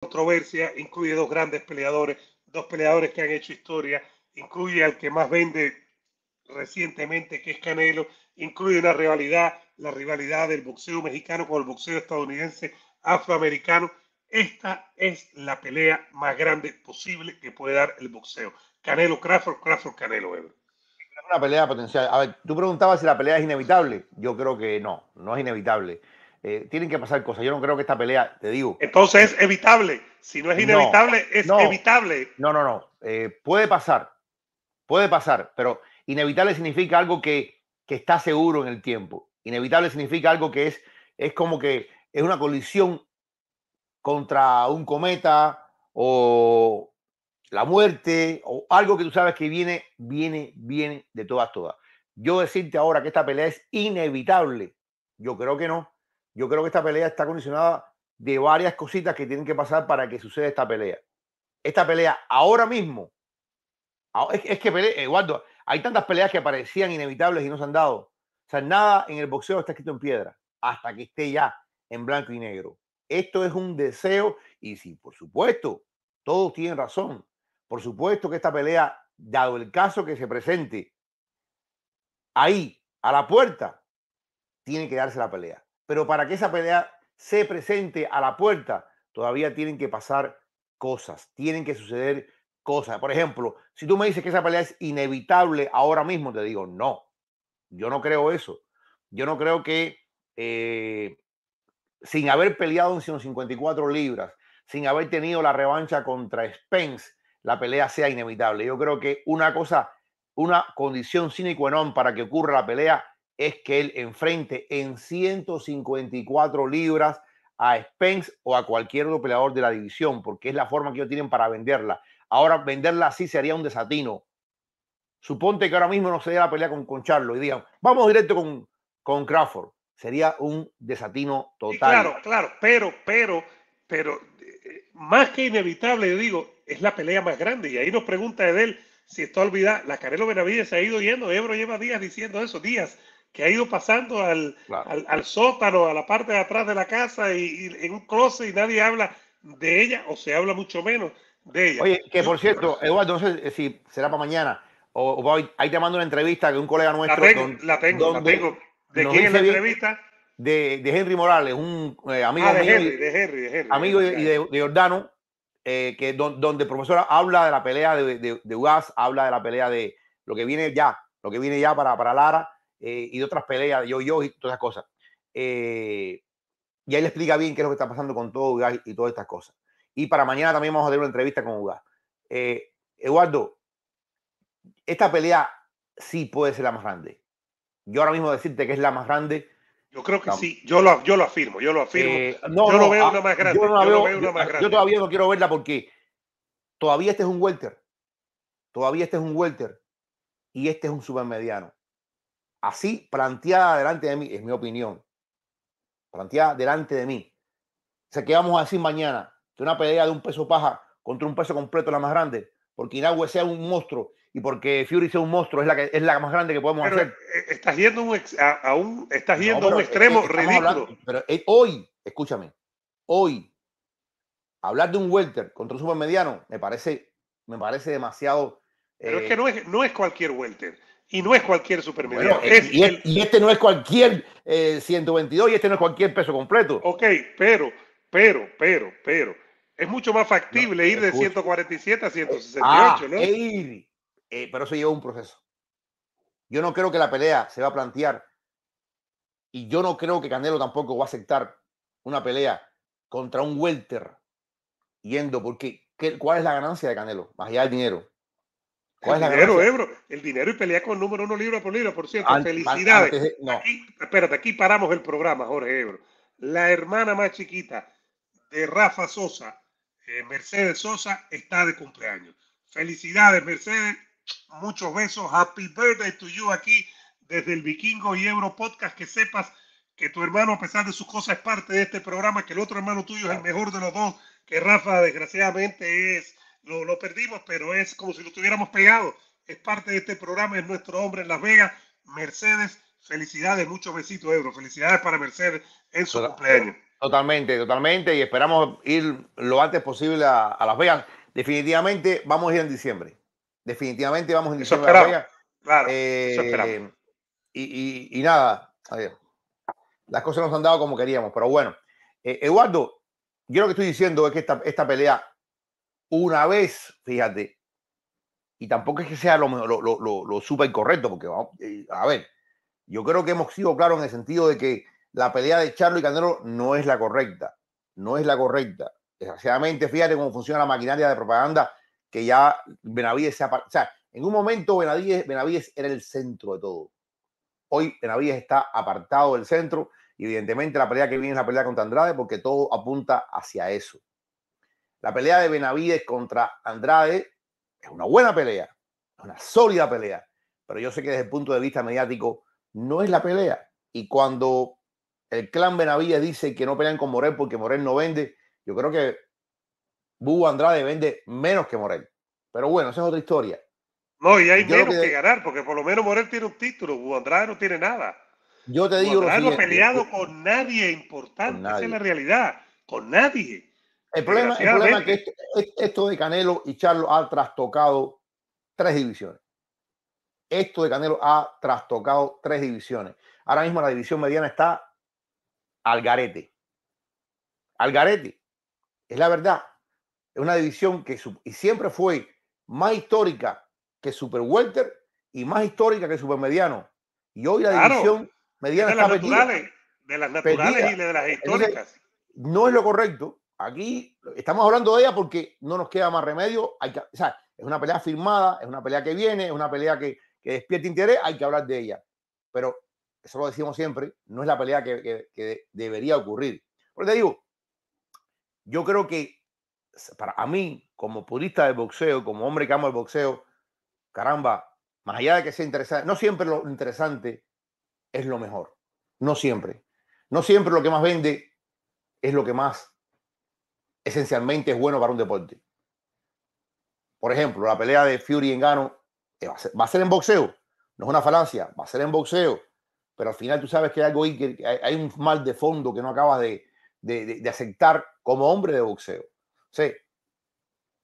controversia, incluye dos grandes peleadores, dos peleadores que han hecho historia, incluye al que más vende recientemente, que es Canelo, incluye una rivalidad, la rivalidad del boxeo mexicano con el boxeo estadounidense afroamericano. Esta es la pelea más grande posible que puede dar el boxeo. Canelo Crawford, Crawford Canelo. Una pelea potencial. A ver, tú preguntabas si la pelea es inevitable. Yo creo que no, no es inevitable. Eh, tienen que pasar cosas. Yo no creo que esta pelea, te digo. Entonces es evitable. Si no es inevitable, es evitable. No, no, no. Eh, puede pasar. Puede pasar. Pero inevitable significa algo que, está seguro en el tiempo. Inevitable significa algo que es, es como que es una colisión contra un cometa o la muerte o algo que tú sabes que viene, viene, viene de todas, todas. Yo decirte ahora que esta pelea es inevitable, yo creo que no. Yo creo que esta pelea está condicionada de varias cositas que tienen que pasar para que suceda esta pelea. Esta pelea ahora mismo, ah, es, que hay tantas peleas que parecían inevitables y no se han dado. O sea, nada en el boxeo está escrito en piedra hasta que esté ya en blanco y negro. Esto es un deseo y sí, por supuesto, todos tienen razón. Por supuesto que esta pelea, dado el caso que se presente ahí, a la puerta, tiene que darse la pelea. Pero para que esa pelea se presente a la puerta, todavía tienen que pasar cosas, tienen que suceder cosas. Por ejemplo, si tú me dices que esa pelea es inevitable ahora mismo, te digo, no, yo no creo eso. Yo no creo que eh, sin haber peleado en 154 libras, sin haber tenido la revancha contra Spence, la pelea sea inevitable. Yo creo que una cosa, una condición sine qua non para que ocurra la pelea es que él enfrente en 154 libras a Spence o a cualquier otro peleador de la división, porque es la forma que ellos tienen para venderla. Ahora, venderla así sería un desatino. Suponte que ahora mismo no se dé la pelea con, con Charlo y digan, vamos directo con, con Crawford. Sería un desatino total. claro, claro, pero, pero, pero, eh, más que inevitable, yo digo, es la pelea más grande. Y ahí nos pregunta Edel si está olvidada. La Carelo Benavides se ha ido yendo. Ebro lleva días diciendo eso, días que ha ido pasando al, sótano, a la parte de atrás de la casa y, en un closet y nadie habla de ella o se habla mucho menos de ella. Oye, que por cierto, Eduardo, no sé si será para mañana o, ahí te mando una entrevista que un colega nuestro... La tengo, la, tengo la ¿De quién la entrevista? De, Henry Morales, un eh, amigo ah, de, de Henry, amigo de, Jordano, eh, que donde profesora habla de la pelea de, de, habla de la pelea de lo que viene ya, lo que viene ya para, para Lara, eh, y de otras peleas, yo-yo y todas esas cosas. Eh, y ahí le explica bien qué es lo que está pasando con todo y todas estas cosas. Y para mañana también vamos a tener una entrevista con Ugas. Eh, Eduardo, esta pelea sí puede ser la más grande. Yo ahora mismo decirte que es la más grande. Yo creo que sí, yo lo, afirmo, yo lo afirmo. yo no, veo una más Yo todavía no quiero verla porque todavía este es un welter. Todavía este es un welter. Y este es un supermediano así planteada delante de mí, es mi opinión, planteada delante de mí. O sea, ¿qué vamos a decir mañana? Que una pelea de un peso paja contra un peso completo es la más grande, porque Inagüe sea un monstruo y porque Fury sea un monstruo es la, es la más grande que podemos hacer. Eh, estás yendo a, un, estás extremo ridículo. pero eh, hoy, escúchame, hoy hablar de un welter contra un supermediano me parece, me parece demasiado. Pero es que eh, no es, no es cualquier welter. Y no es cualquier supermediano. y, este no es cualquier 122 eh, y este no es cualquier peso completo. Ok, pero, pero, pero, pero. Es mucho más factible ir de 147 a 168, ¿no? Ah, eh, pero eso lleva un proceso. Yo no creo que la pelea se va a plantear. Y yo no creo que Canelo tampoco va a aceptar una pelea contra un welter yendo, porque ¿cuál es la ganancia de Canelo? Más allá dinero el dinero, Ebro, eh, el dinero y pelea con número uno libro por libro, por cierto. Felicidades. espérate, aquí paramos el programa, Jorge Ebro. Eh, la hermana más chiquita de Rafa Sosa, eh, Mercedes Sosa, está de cumpleaños. Felicidades, Mercedes. Muchos besos. Happy birthday to you aquí desde el Vikingo y Ebro Podcast. Que sepas que tu hermano, a pesar de sus cosas, es parte de este programa, que el otro hermano tuyo es el mejor de los dos, que Rafa desgraciadamente es lo, lo perdimos, pero es como si lo tuviéramos pegado. Es parte de este programa, es nuestro hombre en Las Vegas, Mercedes. Felicidades, muchos besitos, Ebro. Felicidades para Mercedes en su cumpleaños. Totalmente, totalmente. Y esperamos ir lo antes posible a, Las Vegas. Definitivamente vamos a ir en diciembre. Definitivamente vamos en diciembre a Claro, eh, y, y, y, nada, las cosas nos han dado como queríamos, pero bueno. Eh, Eduardo, yo lo que estoy diciendo es que esta pelea una vez, fíjate, y tampoco es que sea lo, lo, lo, súper porque vamos, eh, a ver, yo creo que hemos sido claros en el sentido de que la pelea de Charlo y Canelo no es la correcta, no es la correcta. Desgraciadamente, fíjate cómo funciona la maquinaria de propaganda que ya Benavides se ha... O sea, en un momento Benavides, Benavides era el centro de todo. Hoy Benavides está apartado del centro y evidentemente la pelea que viene es la pelea contra Andrade porque todo apunta hacia eso. La pelea de Benavides contra Andrade es una buena pelea, una sólida pelea, pero yo sé que desde el punto de vista mediático no es la pelea. Y cuando el clan Benavides dice que no pelean con Morel porque Morel no vende, yo creo que Bubu Andrade vende menos que Morel. Pero bueno, esa es otra historia. No, y hay que... ganar, porque por lo menos Morel tiene un título, Bubu Andrade no tiene nada. Yo te digo. no ha peleado con nadie importante, en la realidad, con nadie. El problema, es que esto, de Canelo y Charlo ha trastocado tres divisiones. Esto de Canelo ha trastocado tres divisiones. Ahora mismo la división mediana está al garete. Al garete. Es la verdad. Es una división que y siempre fue más histórica que Super Welter y más histórica que Super Mediano. Y hoy la división mediana naturales, De las naturales y de las históricas. no es lo correcto Aquí estamos hablando de ella porque no nos queda más remedio. es una pelea firmada, es una pelea que viene, es una pelea que, que despierta interés, hay que hablar de ella. Pero eso lo decimos siempre, no es la pelea que, que, debería ocurrir. Porque te digo, yo creo que para mí, como purista de boxeo, como hombre que amo el boxeo, caramba, más allá de que sea interesante, no siempre lo interesante es lo mejor. No siempre. No siempre lo que más vende es lo que más esencialmente es bueno para un deporte. Por ejemplo, la pelea de Fury en Gano eh, va, a ser en boxeo, no es una falacia, va a ser en boxeo, pero al final tú sabes que hay algo ahí, que hay un mal de fondo que no acabas de, aceptar como hombre de boxeo. O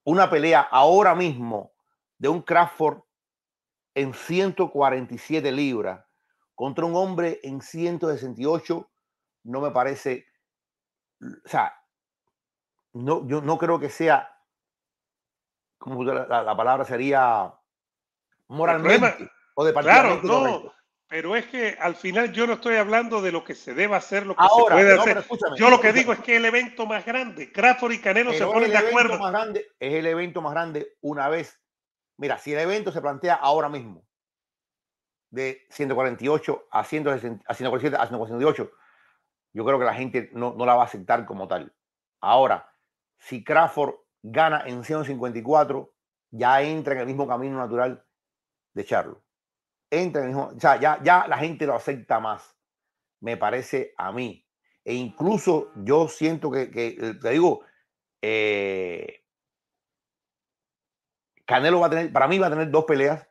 una pelea ahora mismo de un Crawford en 147 libras contra un hombre en 168 no me parece, o sea, no, yo no creo que sea, como la, palabra sería moralmente o de Claro, no, pero es que al final yo no estoy hablando de lo que se deba hacer, lo que se puede hacer. yo lo que digo es que el evento más grande, Crawford y Canelo se ponen de acuerdo. Más grande, es el evento más grande una vez. Mira, si el evento se plantea ahora mismo, de 148 a, 160, a 147 a 148, yo creo que la gente no, no la va a aceptar como tal. Ahora, si Crawford gana en 154, ya entra en el mismo camino natural de Charlo. Entra en el mismo, o sea, ya, ya la gente lo acepta más, me parece a mí. E incluso yo siento que, eh, te digo, eh, Canelo va a tener, para mí va a tener dos peleas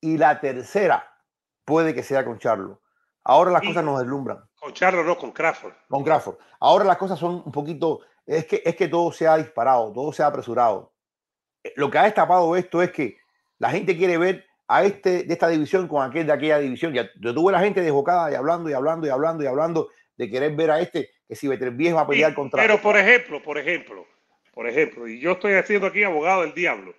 y la tercera puede que sea con Charlo. Ahora las cosas nos deslumbran. Con Charlo no, con Crawford. Con Crawford. Ahora las cosas son un poquito es que, todo se ha disparado, todo se ha apresurado. Eh, lo que ha destapado esto es que la gente quiere ver a este de esta división con aquel de aquella división. yo tuve la gente desbocada y hablando y hablando y hablando y hablando de querer ver a este que si viejo va a pelear contra. Pero por ejemplo, por ejemplo, por ejemplo, y yo estoy haciendo aquí abogado del diablo.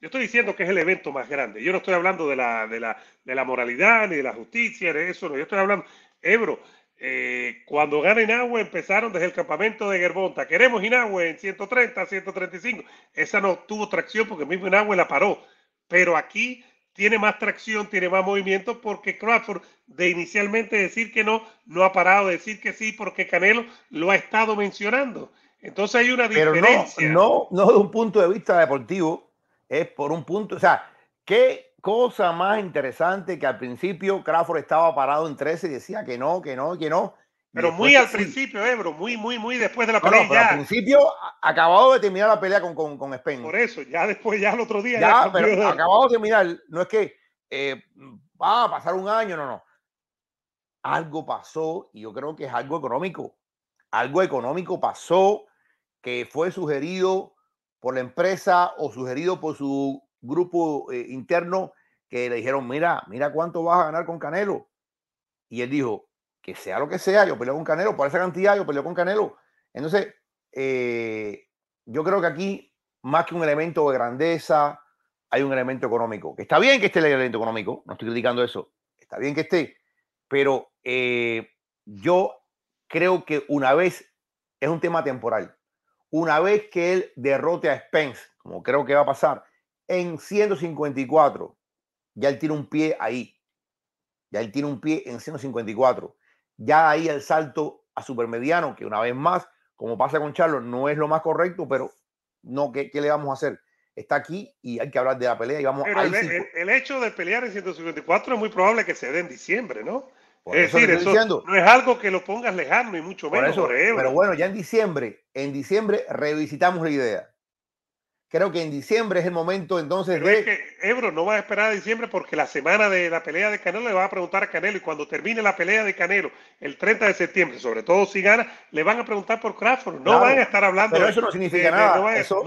Yo estoy diciendo que es el evento más grande. Yo no estoy hablando de la, de la, de la moralidad ni de la justicia, de eso. No. Yo estoy hablando, Ebro, eh, cuando gana Inagüe empezaron desde el campamento de Gerbonta. Queremos Inagüe en 130, 135. Esa no tuvo tracción porque mismo Inagüe la paró. Pero aquí tiene más tracción, tiene más movimiento porque Crawford de inicialmente decir que no, no ha parado de decir que sí porque Canelo lo ha estado mencionando. Entonces hay una diferencia. no, no, de un punto de vista deportivo, es por un punto, o sea, ¿qué cosa más interesante que al principio Crawford estaba parado en 13 y decía que no, que no, que no. Pero muy al principio, Ebro, eh, muy, muy, muy después de la pero al principio, acabado de terminar la pelea con, con, Spence. Por eso, ya después, ya el otro día. Ya, pero acabado de terminar, no es que eh, va a pasar un año, no, no. Algo pasó y yo creo que es algo económico. Algo económico pasó que fue sugerido por la empresa o sugerido por su grupo eh, interno que le dijeron, mira, mira cuánto vas a ganar con Canelo. Y él dijo, que sea lo que sea, yo peleo con Canelo, por esa cantidad yo peleo con Canelo. Entonces, eh, yo creo que aquí, más que un elemento de grandeza, hay un elemento económico. Que está bien que esté el elemento económico, no estoy criticando eso, está bien que esté, pero eh, yo creo que una vez, es un tema temporal, una vez que él derrote a Spence, como creo que va a pasar, en 154. Ya él tiene un pie ahí. Ya él tiene un pie en 154. Ya ahí el salto a supermediano, que una vez más, como pasa con Charlo, no es lo más correcto, pero no, ¿qué, le vamos a hacer? Está aquí y hay que hablar de la pelea. Y vamos, el, el, hecho de pelear en 154 es muy probable que se dé en diciembre, ¿no? es decir, eso no es algo que lo pongas lejano, y mucho menos. Por eso, pero bueno, ya en diciembre, en diciembre revisitamos la idea Creo que en diciembre es el momento entonces Pero que Ebro no va a esperar a diciembre porque la semana de la pelea de Canelo le va a preguntar a Canelo y cuando termine la pelea de Canelo el 30 de septiembre, sobre todo si gana, le van a preguntar por Crawford. No van a estar hablando. Pero eso no significa nada. eso,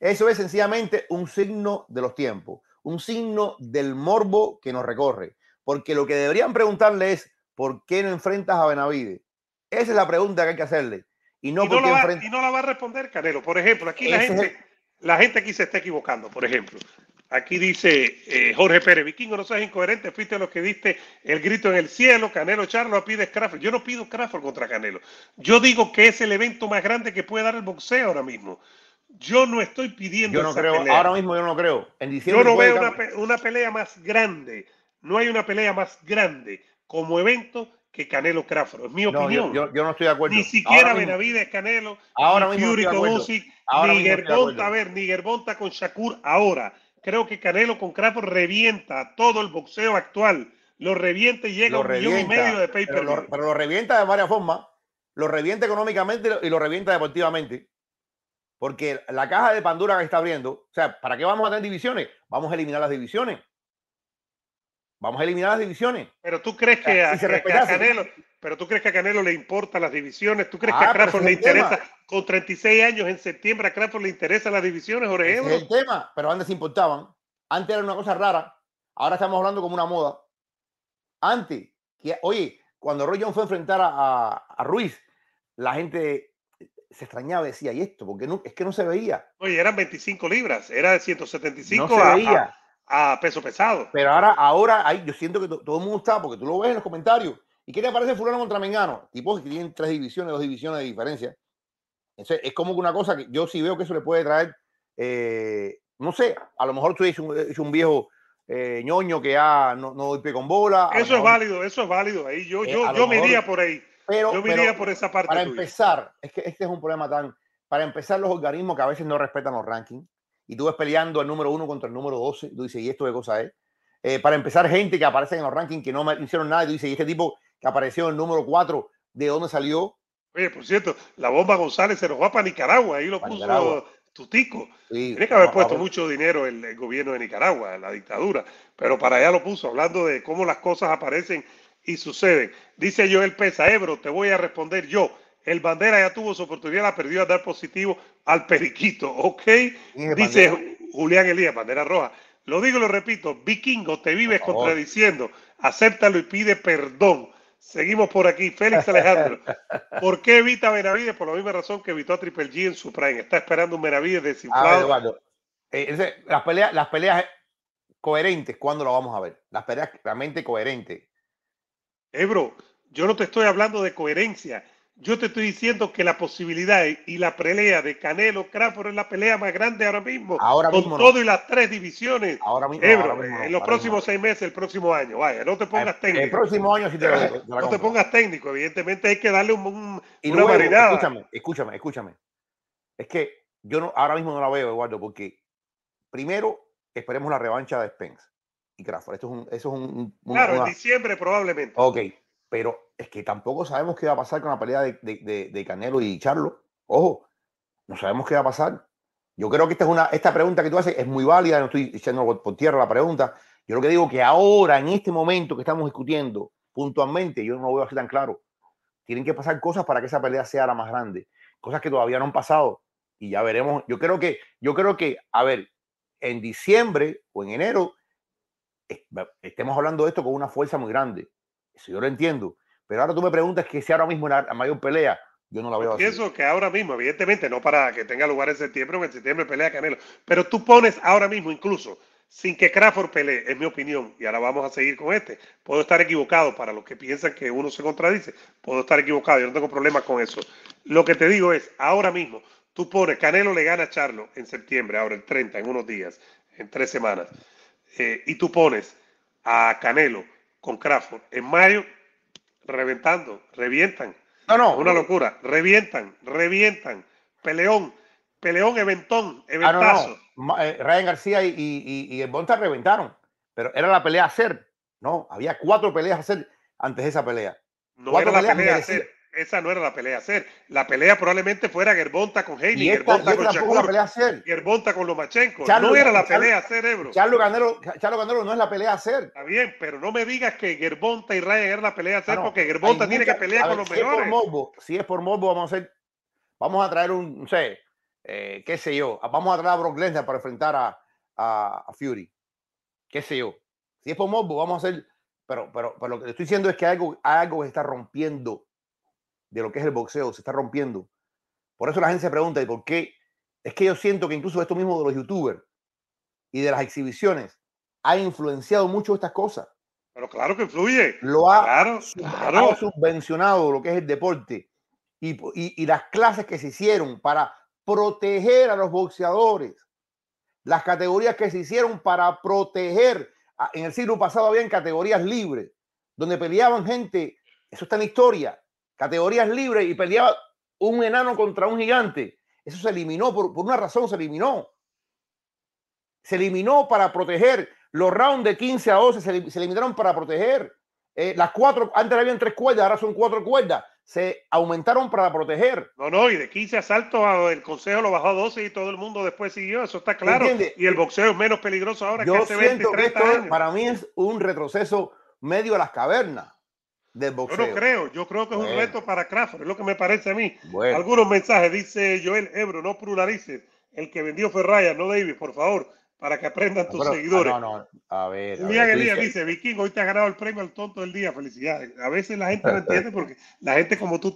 es, sencillamente un signo de los tiempos, un signo del morbo que nos recorre. Porque lo que deberían preguntarle es: ¿por qué no enfrentas a Benavide? Esa es la pregunta que hay que hacerle. Y no, la, va, a responder Canelo. Por ejemplo, aquí la gente la gente aquí se está equivocando, por ejemplo. Aquí dice eh, Jorge Pérez, Vikingo, no seas incoherente, fuiste lo que diste el grito en el cielo, Canelo Charlo pide Crawford. Yo no pido Crawford contra Canelo. Yo digo que es el evento más grande que puede dar el boxeo ahora mismo. Yo no estoy pidiendo. Yo no creo, ahora mismo yo no creo. En yo no veo una, una pelea más grande. No hay una pelea más grande como evento que Canelo Crawford. Es mi opinión. Yo, yo, no estoy de acuerdo. Ni siquiera ahora Benavides Canelo, ahora mismo ni a ver, ni con Shakur ahora. Creo que Canelo con Crawford revienta todo el boxeo actual. Lo revienta y llega a un millón y medio de pay Pero, lo revienta de varias formas. Lo revienta económicamente y lo revienta deportivamente. Porque la caja de Pandura que está abriendo, o sea, ¿para qué vamos a tener divisiones? Vamos a eliminar las divisiones. Vamos a eliminar las divisiones. Pero tú crees que, ah, a, Canelo, pero tú crees que Canelo le importan las divisiones, tú crees que ah, a Crawford le interesa, con 36 años en septiembre a Crawford le interesan las divisiones, Jorge el tema, pero antes se importaban, antes era una cosa rara, ahora estamos hablando como una moda. Antes, oye, cuando Roy Jones fue a enfrentar a, Ruiz, la gente se extrañaba, decía, ¿y esto? Porque es que no se veía. Oye, eran 25 libras, era de 175 no se a peso pesado. Pero ahora, ahora yo siento que todo el mundo está, porque tú lo ves en los comentarios. ¿Y qué te parece fulano contra Mengano? Tipos que tienen tres divisiones, dos divisiones de diferencia. Entonces, es como que una cosa que yo sí veo que eso le puede traer, eh, no sé, a lo mejor tú eres un, un viejo eh, ñoño que ya ah, no, doy pie con bola. Eso es válido, eso es válido. Ahí yo, eh, yo, yo me por ahí. Pero, yo me por esa parte. Para empezar, es que este es un problema tan... Para empezar, los organismos que a veces no respetan los rankings, y tú ves peleando al número uno contra el número 12, y tú dices, ¿y esto de cosa es? Eh, para empezar, gente que aparece en los rankings que no hicieron nada, y tú dices, ¿y este tipo que apareció en el número 4, de dónde salió? Oye, por cierto, la bomba González se nos va para Nicaragua, ahí lo puso Tutico. Tiene que haber puesto mucho dinero el, el, gobierno de Nicaragua, la dictadura, pero para allá lo puso, hablando de cómo las cosas aparecen y suceden. Dice Joel Pesa, Ebro, te voy a responder yo. El Bandera ya tuvo su oportunidad, la perdió a dar positivo al Periquito, ¿ok? Dice Julián Elías, Bandera Roja. Lo digo y lo repito, vikingo, te vives contradiciendo. Acéptalo y pide perdón. Seguimos por aquí. Félix Alejandro, ¿por qué evita Benavides? Por la misma razón que evitó a Triple G en su Está esperando un Benavides desinflado. Eh, las, peleas, las peleas coherentes, ¿cuándo lo vamos a ver? Las peleas realmente coherentes. Ebro, eh, yo no te estoy hablando de coherencia yo te estoy diciendo que la posibilidad y la pelea de Canelo Crawford es la pelea más grande ahora mismo. Ahora con mismo todo y las tres divisiones. Ahora mismo. en los próximos seis meses, el próximo año. Vaya, no te pongas ah, técnico. El próximo año sí te, la No te pongas técnico, evidentemente hay que darle un, una variedad. Escúchame, escúchame, escúchame. Es que yo no, ahora mismo no la veo, Eduardo, porque primero esperemos la revancha de Spence y Crawford. Esto es un, eso es un, claro, en diciembre probablemente. Ok, pero es que tampoco sabemos qué va a pasar con la pelea de, Canelo y Charlo. Ojo, no sabemos qué va a pasar. Yo creo que esta, es una, esta pregunta que tú haces es muy válida, no estoy echando por tierra la pregunta. Yo lo que digo que ahora, en este momento que estamos discutiendo puntualmente, yo no lo veo así tan claro. Tienen que pasar cosas para que esa pelea sea la más grande, cosas que todavía no han pasado y ya veremos. Yo creo que, yo creo que, a ver, en diciembre o en enero estemos hablando de esto con una fuerza muy grande. Eso yo lo entiendo. Pero ahora tú me preguntas que si ahora mismo la, mayor pelea, yo no la veo Pienso que ahora mismo, evidentemente, no para que tenga lugar en septiembre, porque en septiembre pelea Canelo. Pero tú pones ahora mismo, incluso, sin que Crawford pelee, es mi opinión, y ahora vamos a seguir con este. Puedo estar equivocado para los que piensan que uno se contradice, puedo estar equivocado, yo no tengo problema con eso. Lo que te digo es, ahora mismo, tú pones, Canelo le gana a Charlo en septiembre, ahora el 30, en unos días, en tres semanas, eh, y tú pones a Canelo con Crawford. En mayo, reventando, revientan. No, no. una locura. Revientan, revientan. Peleón, peleón, eventón, ah, eventazo. Eh, Ryan García y, y, y el Bonta reventaron. Pero era la pelea a hacer. No, había cuatro peleas a hacer antes de esa pelea. No cuatro era esa no era la pelea a hacer. La pelea probablemente fuera Gerbonta con Heini, Gerbonta con Chacón, la Gerbonta con Lomachenko. no era la pelea a hacer, Ebro. Charlo Canelo, Charlo no es la pelea a hacer. Está bien, pero no me digas que Gerbonta y Ryan eran la pelea a hacer, ah, porque Gerbonta tiene que pelear con los si mejores. si es por Morbo, vamos a hacer, vamos a traer un, no sé, eh, qué sé yo, vamos a traer a Brock Lesnar para enfrentar a, a, Fury. Qué sé yo. Si es por Morbo, vamos a hacer... Pero, pero, lo que te estoy diciendo es que algo, algo está rompiendo de lo que es el boxeo, se está rompiendo. Por eso la gente se pregunta, ¿y por qué? Es que yo siento que incluso esto mismo de los youtubers y de las exhibiciones ha influenciado mucho estas cosas. Pero claro que influye. Lo ha, subvencionado lo que es el deporte y, y, y las clases que se hicieron para proteger a los boxeadores. Las categorías que se hicieron para proteger. En el siglo pasado habían categorías libres, donde peleaban gente. Eso está en la historia categorías libres y peleaba un enano contra un gigante. Eso se eliminó, por, una razón se eliminó. Se eliminó para proteger los rounds de 15 a 12, se, eliminaron para proteger. Eh, las cuatro, antes habían tres cuerdas, ahora son cuatro cuerdas. Se aumentaron para proteger. No, no, y de 15 asaltos el consejo lo bajó a 12 y todo el mundo después siguió, eso está claro. Y el boxeo es menos peligroso ahora que hace 20, 30 que esto, Para mí es un retroceso medio a las cavernas. Yo no creo, yo creo que es un reto para Crawford, es lo que me parece a mí. Algunos mensajes, dice Joel Ebro, no pluralices, el que vendió fue no David, por favor, para que aprendan ah, tus ah, seguidores. no, no, a ver. dice, Viking, hoy te has ganado el premio al tonto del día, felicidades. A veces la gente no entiende porque la gente como tú